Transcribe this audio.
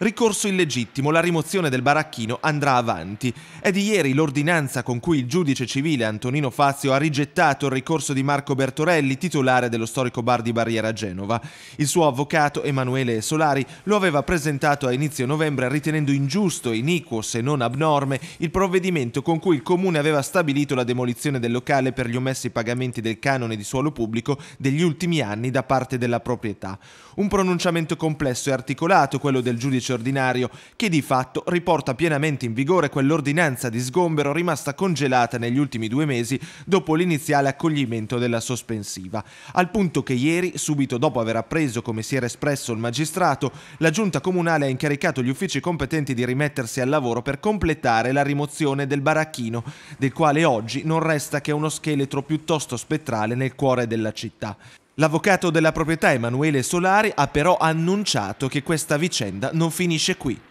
Ricorso illegittimo, la rimozione del baracchino andrà avanti. È di ieri l'ordinanza con cui il giudice civile Antonino Fazio ha rigettato il ricorso di Marco Bertorelli, titolare dello storico bar di Barriera Genova. Il suo avvocato Emanuele Solari lo aveva presentato a inizio novembre ritenendo ingiusto, iniquo se non abnorme il provvedimento con cui il comune aveva stabilito la demolizione del locale per gli omessi pagamenti del canone di suolo pubblico degli ultimi anni da parte della proprietà. Un pronunciamento complesso e articolato quello del giudice giudice ordinario, che di fatto riporta pienamente in vigore quell'ordinanza di sgombero rimasta congelata negli ultimi due mesi dopo l'iniziale accoglimento della sospensiva, al punto che ieri, subito dopo aver appreso come si era espresso il magistrato, la giunta comunale ha incaricato gli uffici competenti di rimettersi al lavoro per completare la rimozione del baracchino, del quale oggi non resta che uno scheletro piuttosto spettrale nel cuore della città. L'avvocato della proprietà Emanuele Solari ha però annunciato che questa vicenda non finisce qui.